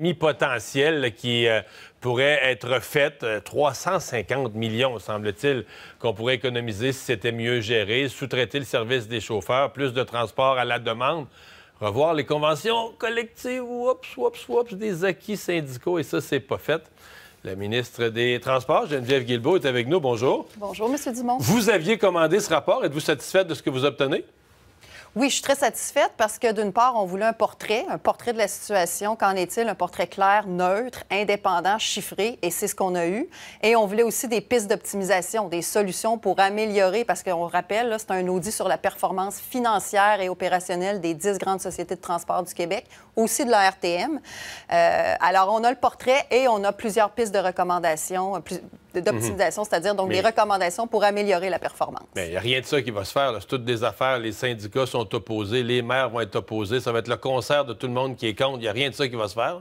mi-potentiel qui euh, pourrait être faite. Euh, 350 millions, semble-t-il, qu'on pourrait économiser si c'était mieux géré, sous-traiter le service des chauffeurs, plus de transport à la demande, revoir les conventions collectives, oups, oups, oups, des acquis syndicaux, et ça, c'est pas fait. La ministre des Transports, Geneviève Guilbeault, est avec nous. Bonjour. Bonjour, M. Dumont. Vous aviez commandé ce rapport. Êtes-vous satisfaite de ce que vous obtenez? Oui, je suis très satisfaite parce que d'une part, on voulait un portrait, un portrait de la situation. Qu'en est-il? Un portrait clair, neutre, indépendant, chiffré, et c'est ce qu'on a eu. Et on voulait aussi des pistes d'optimisation, des solutions pour améliorer, parce qu'on rappelle, c'est un audit sur la performance financière et opérationnelle des dix grandes sociétés de transport du Québec, aussi de la RTM. Euh, alors, on a le portrait et on a plusieurs pistes de recommandations, d'optimisation, mhm. c'est-à-dire donc des recommandations pour améliorer la performance. Mais il n'y a rien de ça qui va se faire. C'est toutes des affaires. Les syndicats sont opposés, les maires vont être opposés. Ça va être le concert de tout le monde qui est contre. Il n'y a rien de ça qui va se faire.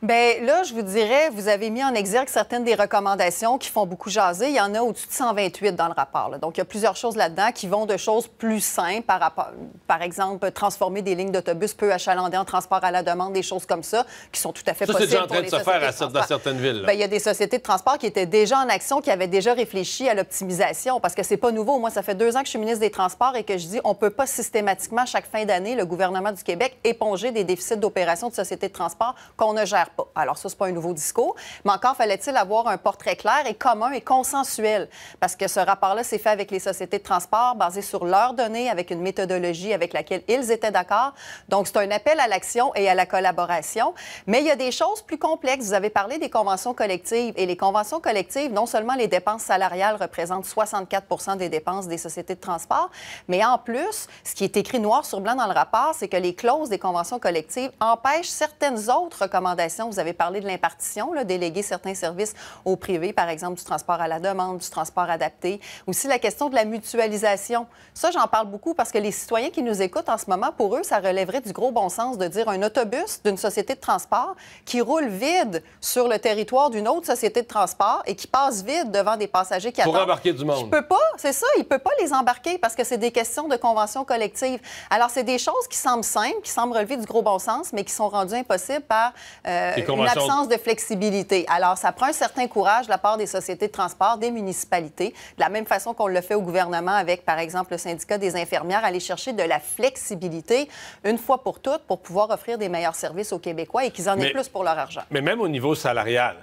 Bien, là, je vous dirais, vous avez mis en exergue certaines des recommandations qui font beaucoup jaser. Il y en a au-dessus de 128 dans le rapport. Donc, il y a plusieurs choses là-dedans qui vont de choses plus simples, par, rapport, par exemple, transformer des lignes d'autobus peu achalandées en transport à la demande, des choses comme ça, qui sont tout à fait possibles. Ça, c'est déjà en train de se faire dans certaines villes. Ben, il y a des sociétés de transport qui étaient déjà en action, qui avaient déjà réfléchi à l'optimisation, parce que c'est pas nouveau. Moi, ça fait deux ans que je suis ministre des Transports et que je dis on peut pas systématiquement, chaque fin d'année, le gouvernement du Québec éponger des déficits d'opérations de sociétés de transport qu'on ne gère Oh, alors ça, c'est pas un nouveau discours, mais encore fallait-il avoir un portrait clair et commun et consensuel, parce que ce rapport-là s'est fait avec les sociétés de transport, basé sur leurs données, avec une méthodologie avec laquelle ils étaient d'accord. Donc c'est un appel à l'action et à la collaboration. Mais il y a des choses plus complexes. Vous avez parlé des conventions collectives, et les conventions collectives, non seulement les dépenses salariales représentent 64 des dépenses des sociétés de transport, mais en plus, ce qui est écrit noir sur blanc dans le rapport, c'est que les clauses des conventions collectives empêchent certaines autres recommandations vous avez parlé de l'impartition, déléguer certains services au privé, par exemple du transport à la demande, du transport adapté. Aussi la question de la mutualisation. Ça, j'en parle beaucoup parce que les citoyens qui nous écoutent en ce moment, pour eux, ça relèverait du gros bon sens de dire un autobus d'une société de transport qui roule vide sur le territoire d'une autre société de transport et qui passe vide devant des passagers qui pour attendent. Pour embarquer du monde. Il peut pas, c'est ça, il peut pas les embarquer parce que c'est des questions de convention collective. Alors, c'est des choses qui semblent simples, qui semblent relever du gros bon sens, mais qui sont rendues impossibles par euh, une de flexibilité. Alors, ça prend un certain courage de la part des sociétés de transport, des municipalités, de la même façon qu'on le fait au gouvernement avec, par exemple, le syndicat des infirmières, aller chercher de la flexibilité une fois pour toutes pour pouvoir offrir des meilleurs services aux Québécois et qu'ils en aient plus pour leur argent. Mais même au niveau salarial,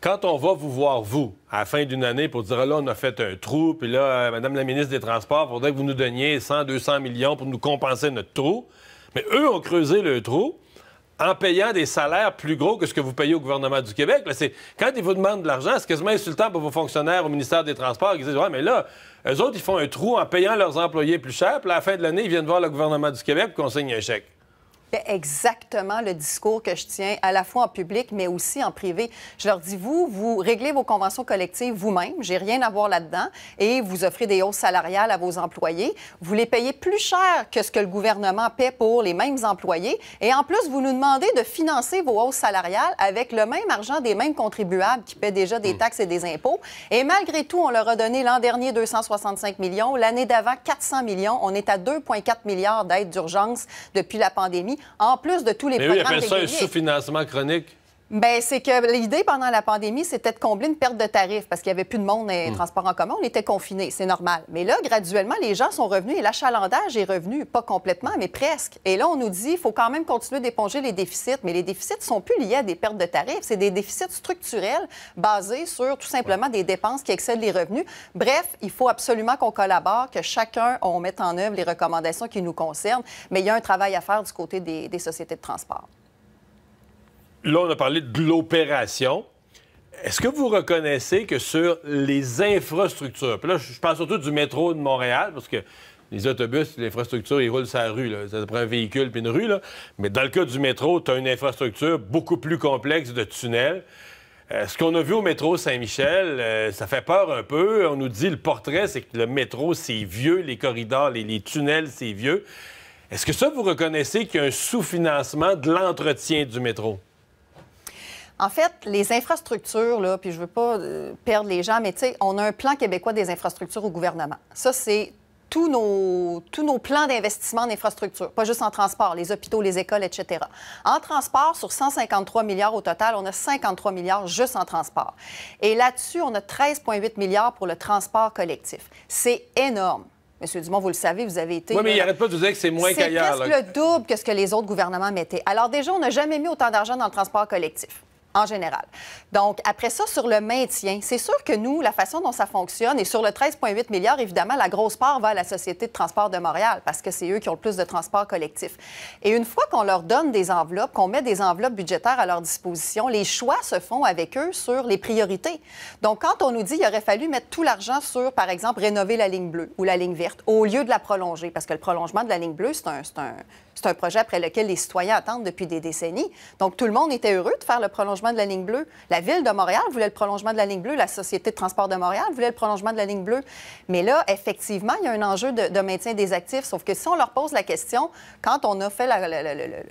quand on va vous voir, vous, à la fin d'une année, pour dire là, on a fait un trou, puis là, euh, Madame la ministre des Transports, il faudrait que vous nous donniez 100, 200 millions pour nous compenser notre trou. Mais eux ont creusé le trou en payant des salaires plus gros que ce que vous payez au gouvernement du Québec. quand ils vous demandent de l'argent, c'est quasiment insultant pour vos fonctionnaires au ministère des Transports qui disent Ouais, mais là, eux autres, ils font un trou en payant leurs employés plus cher, puis à la fin de l'année, ils viennent voir le gouvernement du Québec pour qu'on signe un chèque exactement le discours que je tiens à la fois en public, mais aussi en privé. Je leur dis, vous, vous réglez vos conventions collectives vous-même, j'ai rien à voir là-dedans, et vous offrez des hausses salariales à vos employés. Vous les payez plus cher que ce que le gouvernement paie pour les mêmes employés, et en plus, vous nous demandez de financer vos hausses salariales avec le même argent des mêmes contribuables qui paient déjà des hmm. taxes et des impôts. Et malgré tout, on leur a donné l'an dernier 265 millions, l'année d'avant 400 millions. On est à 2,4 milliards d'aides d'urgence depuis la pandémie en plus de tous les mais programmes. Oui, il appellent ça un sous-financement chronique. Bien, c'est que l'idée pendant la pandémie, c'était de combler une perte de tarifs parce qu'il n'y avait plus de monde dans les hmm. transports en commun. On était confinés, c'est normal. Mais là, graduellement, les gens sont revenus et l'achalandage est revenu, pas complètement, mais presque. Et là, on nous dit il faut quand même continuer d'éponger les déficits. Mais les déficits ne sont plus liés à des pertes de tarifs. C'est des déficits structurels basés sur tout simplement des dépenses qui excèdent les revenus. Bref, il faut absolument qu'on collabore, que chacun, on mette en œuvre les recommandations qui nous concernent. Mais il y a un travail à faire du côté des sociétés de transport là, on a parlé de l'opération. Est-ce que vous reconnaissez que sur les infrastructures, puis là, je parle surtout du métro de Montréal, parce que les autobus, l'infrastructure, ils roulent sur la rue. Là. Ça prend un véhicule puis une rue. Là. Mais dans le cas du métro, tu as une infrastructure beaucoup plus complexe de tunnels. Euh, ce qu'on a vu au métro Saint-Michel, euh, ça fait peur un peu. On nous dit le portrait, c'est que le métro, c'est vieux, les corridors, les, les tunnels, c'est vieux. Est-ce que ça, vous reconnaissez qu'il y a un sous-financement de l'entretien du métro? En fait, les infrastructures, là, puis je veux pas euh, perdre les gens, mais tu sais, on a un plan québécois des infrastructures au gouvernement. Ça, c'est tous nos, tous nos, plans d'investissement en infrastructure, pas juste en transport, les hôpitaux, les écoles, etc. En transport, sur 153 milliards au total, on a 53 milliards juste en transport. Et là-dessus, on a 13,8 milliards pour le transport collectif. C'est énorme. Monsieur Dumont, vous le savez, vous avez été. Oui, mais il n'arrête pas de vous dire que c'est moins qu'ailleurs. C'est presque le double que ce que les autres gouvernements mettaient. Alors, déjà, on n'a jamais mis autant d'argent dans le transport collectif en général. Donc, après ça, sur le maintien, c'est sûr que nous, la façon dont ça fonctionne, et sur le 13,8 milliards, évidemment, la grosse part va à la Société de transport de Montréal parce que c'est eux qui ont le plus de transport collectifs. Et une fois qu'on leur donne des enveloppes, qu'on met des enveloppes budgétaires à leur disposition, les choix se font avec eux sur les priorités. Donc, quand on nous dit qu'il aurait fallu mettre tout l'argent sur, par exemple, rénover la ligne bleue ou la ligne verte au lieu de la prolonger, parce que le prolongement de la ligne bleue, c'est un, c'est un projet après lequel les citoyens attendent depuis des décennies. Donc, tout le monde était heureux de faire le prolongement de la ligne bleue. La Ville de Montréal voulait le prolongement de la ligne bleue. La Société de transport de Montréal voulait le prolongement de la ligne bleue. Mais là, effectivement, il y a un enjeu de, maintien des actifs. Sauf que si on leur pose la question, quand on a fait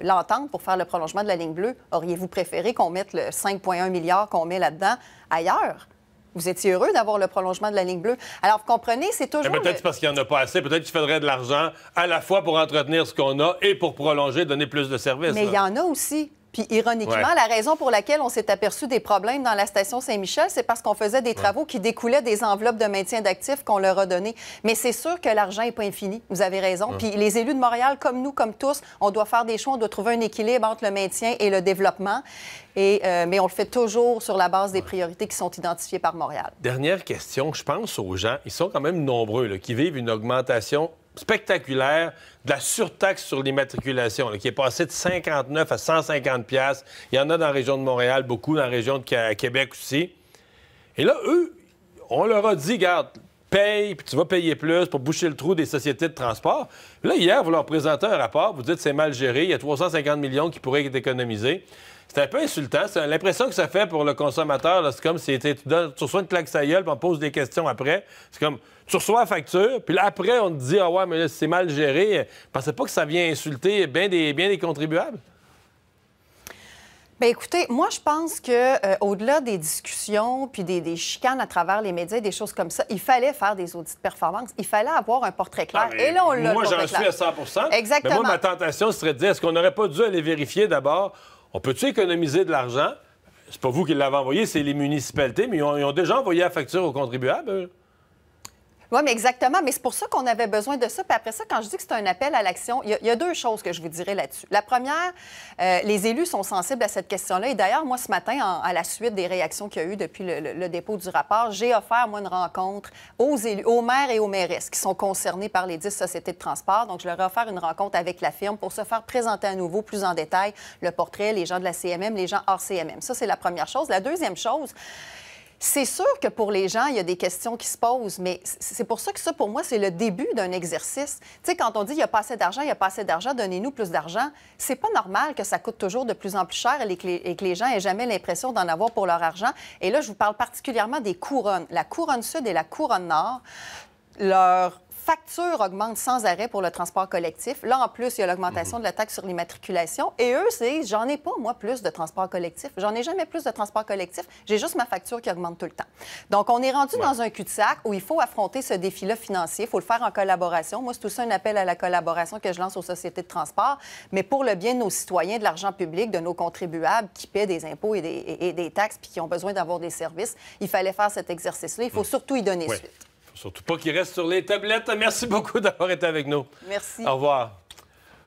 l'entente pour faire le prolongement de la ligne bleue, auriez-vous préféré qu'on mette le 5,1 milliard qu'on met là-dedans ailleurs? Vous étiez heureux d'avoir le prolongement de la ligne bleue. Alors, vous comprenez, c'est eh, toujours. Peut-être parce qu'il n'y en a pas assez. Peut-être qu'il faudrait de l'argent à la fois pour entretenir ce qu'on a et pour prolonger, donner plus de services. Mais il y en a aussi. Puis ironiquement, la raison pour laquelle on s'est aperçu des problèmes dans la station Saint-Michel, c'est parce qu'on faisait des travaux qui découlaient des enveloppes de maintien d'actifs qu'on leur a données. Mais c'est sûr que l'argent n'est pas infini. Vous avez raison. Puis les élus de Montréal, comme nous, comme tous, on doit faire des choix, on doit trouver un équilibre entre le maintien et le développement. Et, euh, mais on le fait toujours sur la base des priorités qui sont identifiées par Montréal. Dernière question. Je pense aux gens, ils sont quand même nombreux, qui vivent une augmentation spectaculaire de la surtaxe sur l'immatriculation, qui est passée de 59 à 150 pièces. Il y en a dans la région de Montréal, beaucoup dans la région de Québec aussi. Et là, eux, on leur a dit, garde, paye, puis tu vas payer plus pour boucher le trou des sociétés de transport. Là, hier, vous leur présentez un rapport, vous dites c'est mal géré, il y a 350 millions qui pourraient être économisés. C'est un peu insultant. C'est l'impression que ça fait pour le consommateur. C'est comme si tu, tu reçois une claque sa gueule, puis on pose des questions après. C'est comme, tu reçois la facture, puis après, on te dit, ah ouais, mais c'est mal géré. Pensez pas que ça vient insulter bien des, bien des contribuables? Ben, écoutez, moi, je pense que euh, au-delà des discussions puis des, chicanes à travers les médias, et des choses comme ça, il fallait faire des audits de performance. Il fallait avoir un portrait ah, clair. Et là, on l'a. Moi, j'en suis à 100 Exactement. Mais moi, ma tentation serait de dire est-ce qu'on n'aurait pas dû aller vérifier d'abord On peut-tu économiser de l'argent C'est pas vous qui l'avez envoyé, c'est les municipalités, mais ils ont, ils ont déjà envoyé la facture aux contribuables. Oui, mais exactement. Mais c'est pour ça qu'on avait besoin de ça. Puis après ça, quand je dis que c'est un appel à l'action, il y, a deux choses que je vous dirais là-dessus. La première, euh, les élus sont sensibles à cette question-là. Et d'ailleurs, moi, ce matin, à la suite des réactions qu'il y a eu depuis le, dépôt du rapport, j'ai offert, moi, une rencontre aux élus, aux maires et aux mairesses qui sont concernés par les dix sociétés de transport. Donc, je leur ai offert une rencontre avec la firme pour se faire présenter à nouveau plus en détail le portrait, les gens de la CMM, les gens hors CMM. Ça, c'est la première chose. La deuxième chose, c'est sûr que pour les gens, il y a des questions qui se posent, mais c'est pour ça que ça, pour moi, c'est le début d'un exercice. Tu sais, quand on dit il n'y a pas assez d'argent, il n'y a pas assez d'argent, donnez-nous plus d'argent, c'est pas normal que ça coûte toujours de plus en plus cher et que les, gens aient jamais l'impression d'en avoir pour leur argent. Et là, je vous parle particulièrement des couronnes. La couronne sud et la couronne nord, leur facture augmente sans arrêt pour le transport collectif. Là, en plus, il y a l'augmentation de la taxe sur l'immatriculation. Et eux, c'est j'en ai pas, moi, plus de transport collectif. J'en ai jamais plus de transport collectif. J'ai juste ma facture qui augmente tout le temps. Donc, on est rendu dans un cul-de-sac où il faut affronter ce défi-là financier. Il faut le faire en collaboration. Moi, c'est tout ça un appel à la collaboration que je lance aux sociétés de transport. Mais pour le bien de nos citoyens, de l'argent public, de nos contribuables qui paient des impôts et des, et des taxes puis qui ont besoin d'avoir des services, il fallait faire cet exercice-là. Il faut hum. surtout y donner suite. Surtout pas qu'il reste sur les tablettes. Merci beaucoup d'avoir été avec nous. Merci. Au revoir.